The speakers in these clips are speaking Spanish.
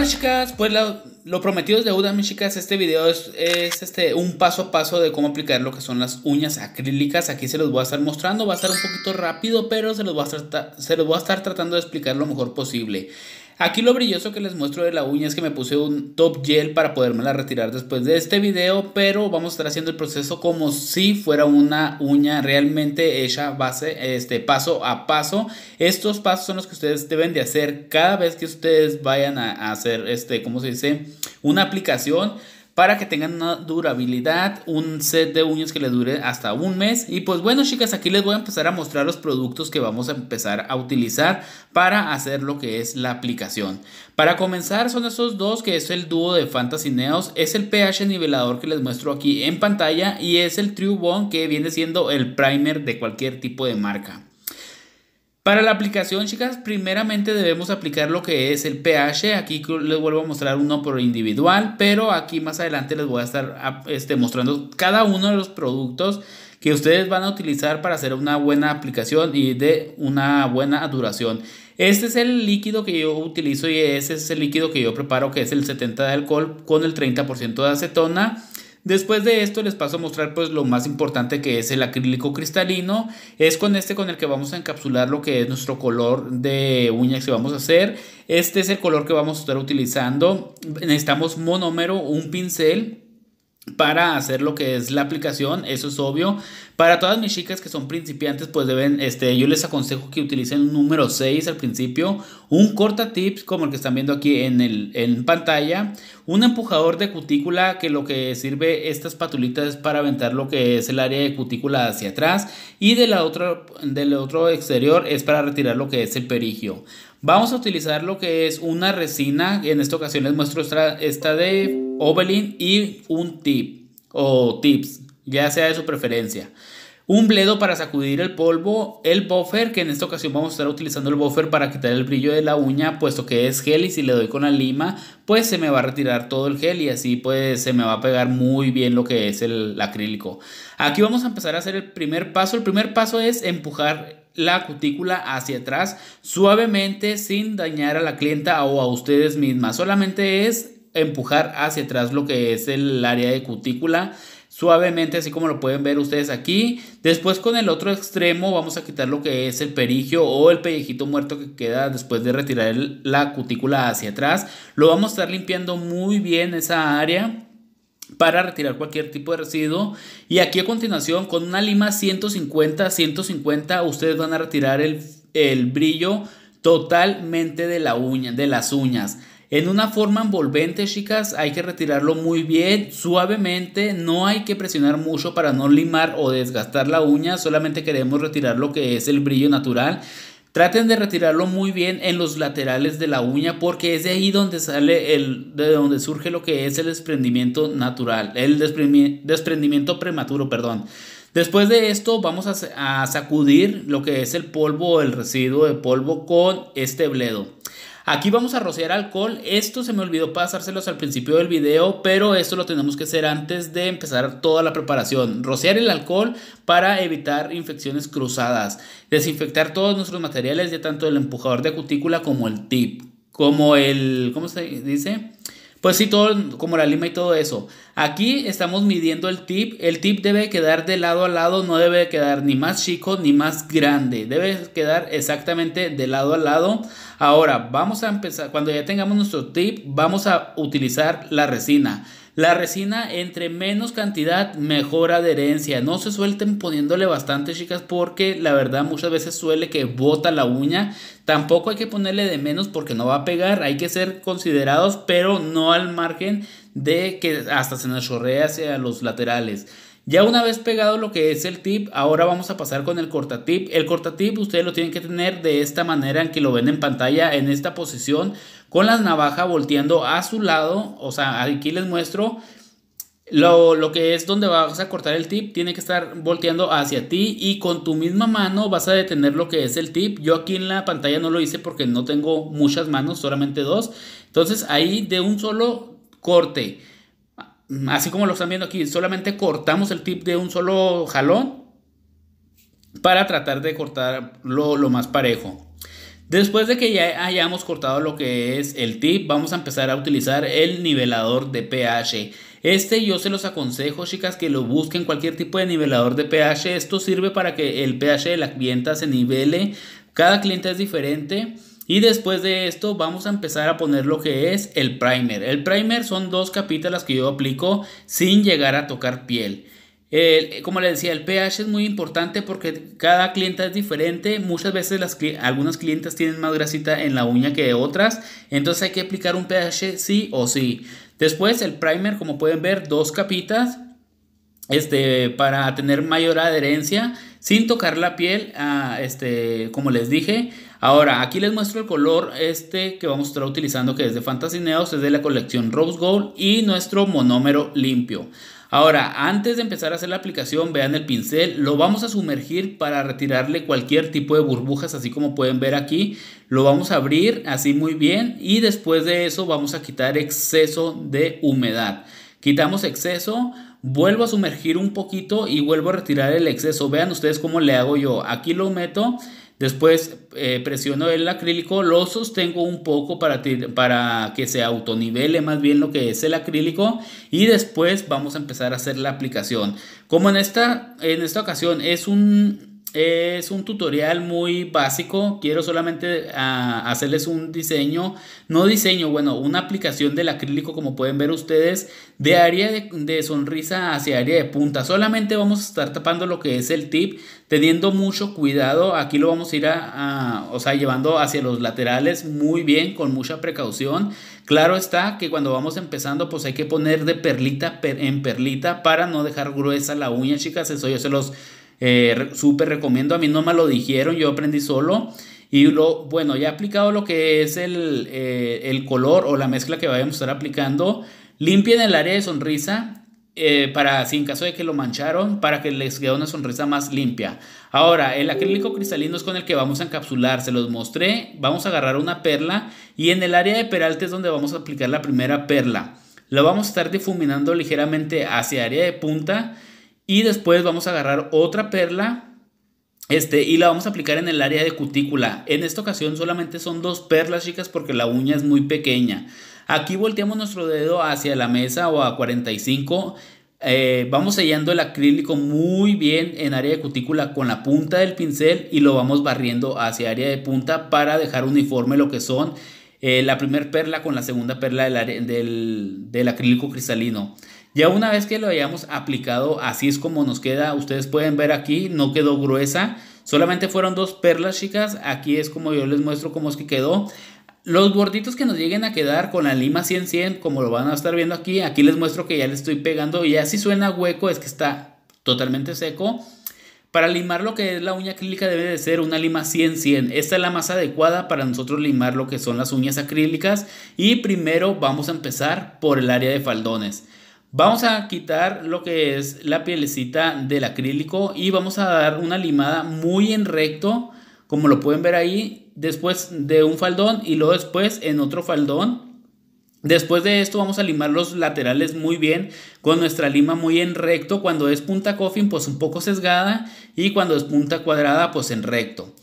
Hola chicas, pues lo, prometido es deuda, mis chicas. Este video es, este, un paso a paso de cómo aplicar lo que son las uñas acrílicas. Aquí se los voy a estar mostrando. Va a estar un poquito rápido, pero se los voy a se los voy a estar tratando de explicar lo mejor posible. Aquí lo brilloso que les muestro de la uña es que me puse un top gel para podermela retirar después de este video, pero vamos a estar haciendo el proceso como si fuera una uña realmente hecha base, este, paso a paso. Estos pasos son los que ustedes deben de hacer cada vez que ustedes vayan a, a hacer, este, ¿cómo se dice? Una aplicación para que tengan una durabilidad, un set de uñas que les dure hasta un mes. Y pues bueno chicas, aquí les voy a empezar a mostrar los productos que vamos a empezar a utilizar para hacer lo que es la aplicación. Para comenzar son estos dos que es el dúo de Fantasy Neos, es el pH nivelador que les muestro aquí en pantalla y es el True Bone que viene siendo el primer de cualquier tipo de marca. Para la aplicación, chicas, primeramente debemos aplicar lo que es el pH. Aquí les vuelvo a mostrar uno por individual, pero aquí más adelante les voy a estar este, mostrando cada uno de los productos que ustedes van a utilizar para hacer una buena aplicación y de una buena duración. Este es el líquido que yo utilizo y ese es el líquido que yo preparo, que es el 70 de alcohol con el 30% de acetona. Después de esto les paso a mostrar pues lo más importante que es el acrílico cristalino. Es con este con el que vamos a encapsular lo que es nuestro color de uñas que vamos a hacer. Este es el color que vamos a estar utilizando. Necesitamos monómero, un pincel para hacer lo que es la aplicación, eso es obvio. Para todas mis chicas que son principiantes, pues deben, este, yo les aconsejo que utilicen un número 6 al principio, un corta tips como el que están viendo aquí en, pantalla, un empujador de cutícula que lo que sirve estas patulitas es para aventar lo que es el área de cutícula hacia atrás y de la otra, del otro exterior es para retirar lo que es el perigio. Vamos a utilizar lo que es una resina, en esta ocasión les muestro esta de Oberlin y un tip o tips, ya sea de su preferencia. Un bledo para sacudir el polvo, el buffer, que en esta ocasión vamos a estar utilizando el buffer para quitar el brillo de la uña, puesto que es gel y si le doy con la lima, pues se me va a retirar todo el gel y así pues se me va a pegar muy bien lo que es el acrílico. Aquí vamos a empezar a hacer el primer paso. El primer paso es empujar la cutícula hacia atrás suavemente sin dañar a la clienta o a ustedes mismas. Solamente es empujar hacia atrás lo que es el área de cutícula suavemente, así como lo pueden ver ustedes aquí. Después con el otro extremo vamos a quitar lo que es el perigio o el pellejito muerto que queda después de retirar la cutícula hacia atrás. Lo vamos a estar limpiando muy bien esa área para retirar cualquier tipo de residuo y aquí a continuación con una lima 150 150 ustedes van a retirar el, el brillo totalmente de la uña de las uñas en una forma envolvente, chicas, hay que retirarlo muy bien, suavemente, no hay que presionar mucho para no limar o desgastar la uña, solamente queremos retirar lo que es el brillo natural. Traten de retirarlo muy bien en los laterales de la uña porque es de ahí donde sale el de donde surge lo que es el desprendimiento natural, el desprendimiento prematuro, perdón. Después de esto vamos a, a sacudir lo que es el polvo o el residuo de polvo con este bledo. Aquí vamos a rociar alcohol. Esto se me olvidó pasárselos al principio del video, pero esto lo tenemos que hacer antes de empezar toda la preparación. Rociar el alcohol para evitar infecciones cruzadas. Desinfectar todos nuestros materiales, ya tanto el empujador de cutícula como el tip, como el, ¿cómo se dice? Pues sí, todo como la lima y todo eso. Aquí estamos midiendo el tip. El tip debe quedar de lado a lado, no debe quedar ni más chico ni más grande. Debe quedar exactamente de lado a lado. Ahora, vamos a empezar, cuando ya tengamos nuestro tip, vamos a utilizar la resina. La resina entre menos cantidad, mejor adherencia. No se suelten poniéndole bastante, chicas, porque la verdad muchas veces suele que bota la uña. Tampoco hay que ponerle de menos porque no va a pegar. Hay que ser considerados, pero no al margen de que hasta se nos chorrea hacia los laterales. Ya una vez pegado lo que es el tip, ahora vamos a pasar con el cortatip. El cortatip ustedes lo tienen que tener de esta manera en que lo ven en pantalla en esta posición con las navajas volteando a su lado. O sea, aquí les muestro lo, lo, que es donde vas a cortar el tip, tiene que estar volteando hacia ti y con tu misma mano vas a detener lo que es el tip. Yo aquí en la pantalla no lo hice porque no tengo muchas manos, solamente dos. Entonces ahí de un solo corte, así como lo están viendo aquí, solamente cortamos el tip de un solo jalón para tratar de cortarlo lo más parejo. Después de que ya hayamos cortado lo que es el tip, vamos a empezar a utilizar el nivelador de pH. Este yo se los aconsejo, chicas, que lo busquen cualquier tipo de nivelador de pH. Esto sirve para que el pH de la clienta se nivele. Cada cliente es diferente. Y después de esto vamos a empezar a poner lo que es el primer. El primer son dos capitas que yo aplico sin llegar a tocar piel como les decía, el pH es muy importante porque cada clienta es diferente. Muchas veces las, algunas clientas tienen más grasita en la uña que otras. Entonces hay que aplicar un pH sí o sí. Después el primer, como pueden ver, dos capitas este, para tener mayor adherencia sin tocar la piel, ah, este, como les dije. Ahora, aquí les muestro el color este que vamos a estar utilizando, que es de Fantasy Neos, es de la colección Rose Gold y nuestro monómero limpio. Ahora, antes de empezar a hacer la aplicación, vean el pincel, lo vamos a sumergir para retirarle cualquier tipo de burbujas, así como pueden ver aquí. Lo vamos a abrir así muy bien y después de eso vamos a quitar exceso de humedad. Quitamos exceso, vuelvo a sumergir un poquito y vuelvo a retirar el exceso. Vean ustedes cómo le hago yo. Aquí lo meto Después eh, presiono el acrílico, lo sostengo un poco para, para que se autonivele más bien lo que es el acrílico y después vamos a empezar a hacer la aplicación. Como en esta, en esta ocasión es un, es un tutorial muy básico. Quiero solamente ah, hacerles un diseño, no diseño, bueno, una aplicación del acrílico como pueden ver ustedes, de área de, sonrisa hacia área de punta. Solamente vamos a estar tapando lo que es el tip, teniendo mucho cuidado. Aquí lo vamos a ir a o sea, llevando hacia los laterales muy bien, con mucha precaución. Claro está que cuando vamos empezando, pues hay que poner de perlita en perlita para no dejar gruesa la uña, chicas. Eso yo se los Super eh, súper recomiendo, a mí no me lo dijeron, yo aprendí solo. Y lo, bueno, ya he aplicado lo que es el, eh, el color o la mezcla que vayamos a estar aplicando. Limpien el área de sonrisa eh, para, si en caso de que lo mancharon, para que les quede una sonrisa más limpia. Ahora, el acrílico cristalino es con el que vamos a encapsular, se los mostré. Vamos a agarrar una perla y en el área de peralte es donde vamos a aplicar la primera perla. Lo vamos a estar difuminando ligeramente hacia área de punta y después vamos a agarrar otra perla este, y la vamos a aplicar en el área de cutícula. En esta ocasión solamente son dos perlas, chicas, porque la uña es muy pequeña. Aquí volteamos nuestro dedo hacia la mesa o a 45. Eh, vamos sellando el acrílico muy bien en área de cutícula con la punta del pincel y lo vamos barriendo hacia área de punta para dejar uniforme lo que son eh, la primera perla con la segunda perla del, del, del acrílico cristalino. Ya una vez que lo hayamos aplicado, así es como nos queda. Ustedes pueden ver aquí, no quedó gruesa. Solamente fueron dos perlas, chicas. Aquí es como yo les muestro cómo es que quedó. Los borditos que nos lleguen a quedar con la lima 100-100, como lo van a estar viendo aquí, aquí les muestro que ya le estoy pegando. y así suena hueco es que está totalmente seco. Para limar lo que es la uña acrílica debe de ser una lima 100-100. Esta es la más adecuada para nosotros limar lo que son las uñas acrílicas. Y primero vamos a empezar por el área de faldones. Vamos a quitar lo que es la pielecita del acrílico y vamos a dar una limada muy en recto, como lo pueden ver ahí, después de un faldón y luego después en otro faldón. Después de esto vamos a limar los laterales muy bien con nuestra lima muy en recto. Cuando es punta coffin pues un poco sesgada y cuando es punta cuadrada pues en recto.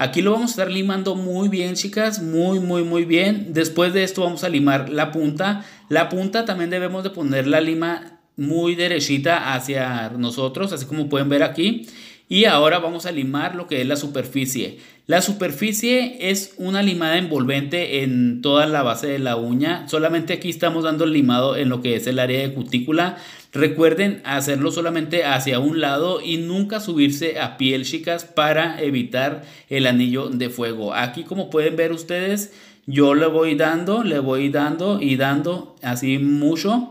Aquí lo vamos a estar limando muy bien, chicas, muy, muy, muy bien. Después de esto vamos a limar la punta. La punta también debemos de poner la lima muy derechita hacia nosotros, así como pueden ver aquí. Y ahora vamos a limar lo que es la superficie. La superficie es una limada envolvente en toda la base de la uña. Solamente aquí estamos dando el limado en lo que es el área de cutícula. Recuerden hacerlo solamente hacia un lado y nunca subirse a piel, chicas, para evitar el anillo de fuego. Aquí, como pueden ver ustedes, yo le voy dando, le voy dando y dando así mucho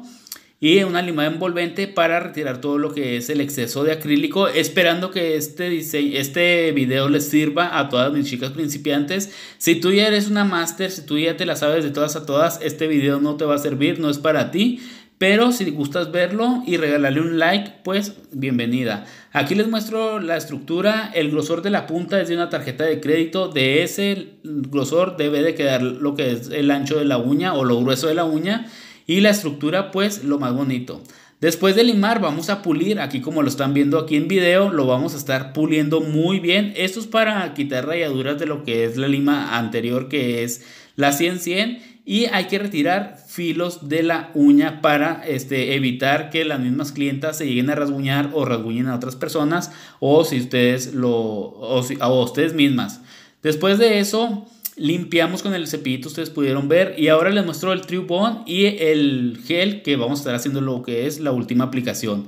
y una lima envolvente para retirar todo lo que es el exceso de acrílico esperando que este este video les sirva a todas mis chicas principiantes si tú ya eres una máster si tú ya te la sabes de todas a todas este video no te va a servir no es para ti pero si gustas verlo y regalarle un like, pues bienvenida. Aquí les muestro la estructura. El grosor de la punta es de una tarjeta de crédito. De ese grosor debe de quedar lo que es el ancho de la uña o lo grueso de la uña. Y la estructura, pues lo más bonito. Después de limar vamos a pulir, aquí como lo están viendo aquí en video, lo vamos a estar puliendo muy bien. Esto es para quitar rayaduras de lo que es la lima anterior que es la 100-100 y hay que retirar filos de la uña para este, evitar que las mismas clientas se lleguen a rasguñar o rasguñen a otras personas o si ustedes lo o, ustedes mismas. Después de eso limpiamos con el cepillito, ustedes pudieron ver y ahora les muestro el True y el gel que vamos a estar haciendo lo que es la última aplicación.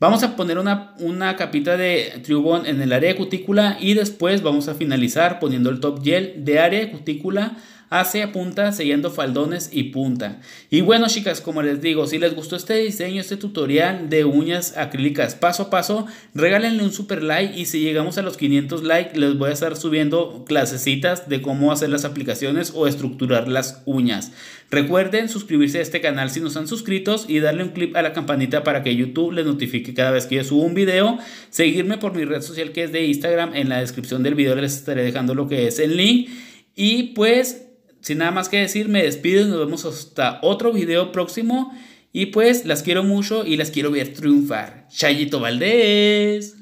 Vamos a poner una, una capita de Triubon en el área de cutícula y después vamos a finalizar poniendo el top gel de área de cutícula hacia punta siguiendo faldones y punta. Y bueno chicas, como les digo, si les gustó este diseño, este tutorial de uñas acrílicas paso a paso, regálenle un super like y si llegamos a los 500 likes les voy a estar subiendo clasecitas de cómo hacer las aplicaciones o estructurar las uñas. Recuerden suscribirse a este canal si no están suscritos y darle un clip a la campanita para que YouTube les notifique cada vez que yo subo un video. Seguirme por mi red social que es de Instagram. En la descripción del video les estaré dejando lo que es el link. Y pues sin nada más que decir, me despido y nos vemos hasta otro video próximo. Y pues las quiero mucho y las quiero ver triunfar. Chayito Valdés.